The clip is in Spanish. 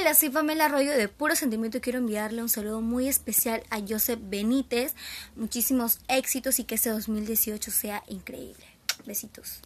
Hola, soy Pamela Arroyo de Puro Sentimiento quiero enviarle un saludo muy especial a Joseph Benítez. Muchísimos éxitos y que este 2018 sea increíble. Besitos.